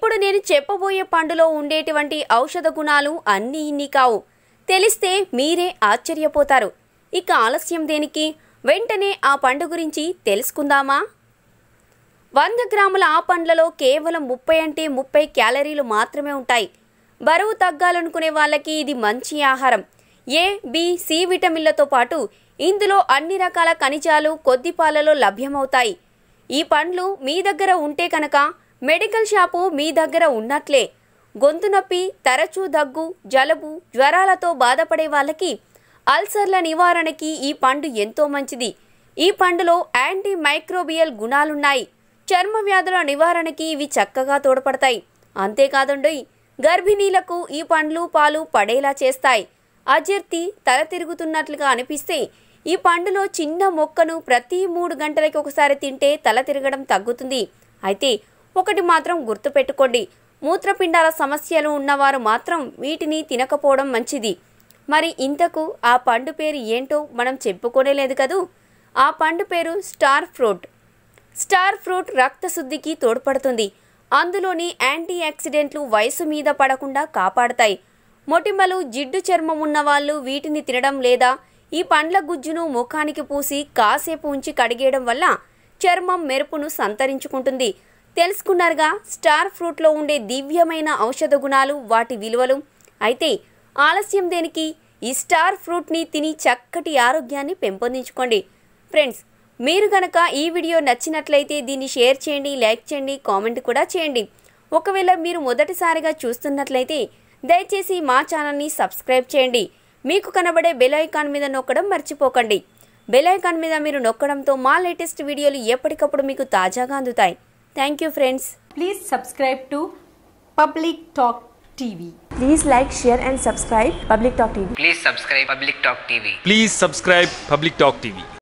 ఇప్పుడు నేను చెప్పబోయే పండులో ఉండేటువంటి ఔషధ గుణాలు అన్నీ ఇన్ని కావు తెలిస్తే మీరే ఆశ్చర్యపోతారు ఇక ఆలస్యం దేనికి వెంటనే ఆ పండు గురించి తెలుసుకుందామా వంద గ్రాముల ఆ పండ్లలో కేవలం ముప్పై అంటే ముప్పై క్యాలరీలు మాత్రమే ఉంటాయి బరువు తగ్గాలనుకునే వాళ్ళకి ఇది మంచి ఆహారం ఏ బి సి విటమిన్లతో పాటు ఇందులో అన్ని రకాల ఖనిజాలు కొద్ది పాలలో లభ్యమవుతాయి ఈ పండ్లు మీ దగ్గర ఉంటే కనుక మెడికల్ షాపు మీ దగ్గర ఉన్నట్లే గొంతు నొప్పి తరచూ దగ్గు జలుబు జ్వరాలతో బాధపడే వాళ్ళకి అల్సర్ల నివారణకి ఈ పండు ఎంతో మంచిది ఈ పండులో యాంటీ మైక్రోబియల్ గుణాలున్నాయి చర్మ వ్యాధుల నివారణకి ఇవి చక్కగా తోడ్పడతాయి అంతేకాదండి గర్భిణీలకు ఈ పండ్లు పాలు పడేలా చేస్తాయి అజీర్తి తల తిరుగుతున్నట్లుగా అనిపిస్తే ఈ పండులో చిన్న మొక్కను ప్రతి మూడు గంటలకి ఒకసారి తింటే తల తిరగడం తగ్గుతుంది అయితే ఒకటి మాత్రం గుర్తుపెట్టుకోండి మూత్రపిండాల సమస్యలు ఉన్నవారు మాత్రం వీటిని తినకపోవడం మంచిది మరి ఇంతకు ఆ పండు పేరు ఏంటో మనం చెప్పుకోనే లేదు కదూ ఆ పండు పేరు స్టార్ ఫ్రూట్ స్టార్ ఫ్రూట్ రక్తశుద్ధికి తోడ్పడుతుంది అందులోని యాంటీ యాక్సిడెంట్లు వయసు మీద పడకుండా కాపాడతాయి మొటిమలు జిడ్డు చర్మం ఉన్నవాళ్ళు వీటిని తినడం లేదా ఈ పండ్ల గుజ్జును ముఖానికి పూసి కాసేపు ఉంచి కడిగేయడం వల్ల చర్మం మెరుపును సంతరించుకుంటుంది తెలుసుకున్నారుగా స్టార్ ఫ్రూట్లో ఉండే దివ్యమైన ఔషధ గుణాలు వాటి విలువలు అయితే ఆలస్యం దేనికి ఈ స్టార్ ఫ్రూట్ని తిని చక్కటి ఆరోగ్యాన్ని పెంపొందించుకోండి ఫ్రెండ్స్ మీరు గనక ఈ వీడియో నచ్చినట్లయితే దీన్ని షేర్ చేయండి లైక్ చేయండి కామెంట్ కూడా చేయండి ఒకవేళ మీరు మొదటిసారిగా చూస్తున్నట్లయితే దయచేసి మా ఛానల్ని సబ్స్క్రైబ్ చేయండి మీకు కనబడే బెల్ ఐకాన్ మీద నొక్కడం మర్చిపోకండి బెల్ ఐకాన్ మీద మీరు నొక్కడంతో మా లేటెస్ట్ వీడియోలు ఎప్పటికప్పుడు మీకు తాజాగా అందుతాయి Thank you friends. Please subscribe to Public Talk TV. Please like, share and subscribe Public Talk TV. Please subscribe Public Talk TV. Please subscribe Public Talk TV.